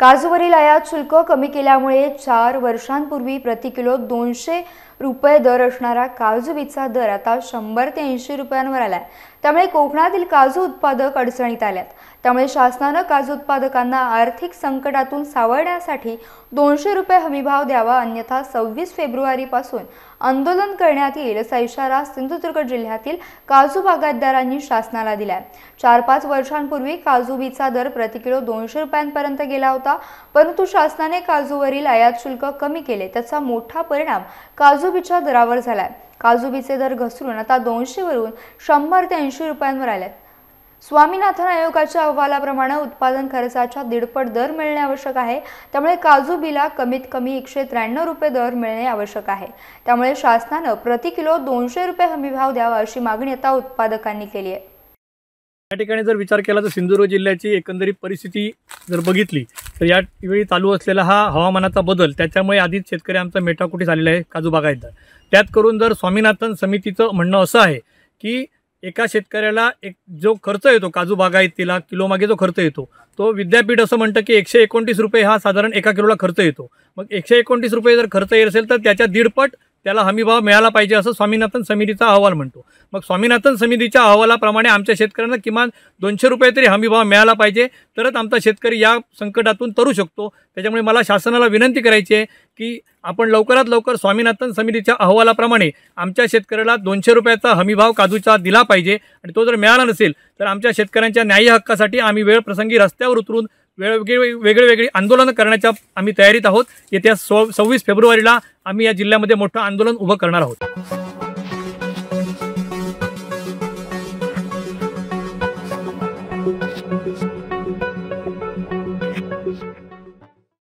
काजूवरील आयात शुल्क कमी केल्यामुळे चार वर्षांपूर्वी प्रति किलो दोनशे रुपये दर असणारा काजूबीचा दर आता शंभर ते ऐंशी रुपयांवर आला आहे त्यामुळे कोकणातील काजू उत्पादक अडचणीत आल्यात त्यामुळे शासनानं काजू उत्पादकांना आर्थिक संकटातून सावरण्यासाठी दोनशे रुपये हमीभाव द्यावा अन्यथा सव्वीस फेब्रुवारीपासून आंदोलन करण्यात येईल असा इशारा सिंधुदुर्ग जिल्ह्यातील काजू बागायतदारांनी शासनाला दिलाय चार पाच वर्षांपूर्वी काजू बीचा दर प्रतिकिलो दोनशे रुपयांपर्यंत गेला होता परंतु शासनाने काजूवरील आयात शुल्क कमी केले त्याचा मोठा परिणाम काजू काजूबीच्या दरावर झालाय काजूबीचे दर घसरून आता वरून शंभर ते ऐंशी रुपयांवर आले स्वामीनाथन आयोगाच्या अहवालाप्रमाणे उत्पादन खर्चाच्या दीडपट दर मिळणे आवश्यक आहे त्यामुळे काजू बिला कमीत कमी एकशे त्र्याण्णव रुपये दर मिळणे आवश्यक आहे त्यामुळे शासनानं प्रति किलो दोनशे रुपये हमी भाव द्यावा अशी मागणी आता उत्पादकांनी केली आहे या ठिकाणी जर विचार केला तर सिंधुदुर्ग जिल्ह्याची एकंदरीत परिस्थिती जर बघितली तर या वेळी चालू असलेला हा हवामानाचा बदल त्याच्यामुळे आधीच शेतकरी आमचा मेटाकुटी झालेला आहे काजू बागायतदार त्यात करून जर स्वामीनाथन समितीचं म्हणणं असं आहे की एका शेतकऱ्याला एक जो खर्च येतो काजू बागायतीला किलोमागे जो खर्च येतो तो विद्यापीठ असं म्हणतं की एकशे एकोणतीस रुपये हा साधारण एका किलोला खर्च येतो मग एकशे एकोणतीस रुपये जर खर्च येत असेल तर त्याच्या दीडपट त्याला हमीभाव मिळाला पाहिजे असं स्वामीनाथन समितीचा अहवाल म्हणतो मग स्वामीनाथन समितीच्या अहवालाप्रमाणे आमच्या शेतकऱ्यांना किमान दोनशे रुपये तरी हमीभाव मिळाला पाहिजे तरच आमचा शेतकरी या संकटातून तरू शकतो त्याच्यामुळे मला शासनाला विनंती करायची आहे की आपण लवकरात लवकर स्वामीनाथन समितीच्या अहवालाप्रमाणे आमच्या शेतकऱ्याला दोनशे रुपयाचा हमीभाव काजूचा दिला पाहिजे आणि तो जर मिळाला नसेल तर आमच्या शेतकऱ्यांच्या न्याय्य हक्कासाठी आम्ही वेळप्रसंगी रस्त्यावर उतरून वेगवेगळी वेगळी आंदोलनं करण्याच्या आम्ही तयारीत आहोत येत्या सो सव्वीस फेब्रुवारीला आम्ही या जिल्ह्यामध्ये मोठं आंदोलन उभं करणार आहोत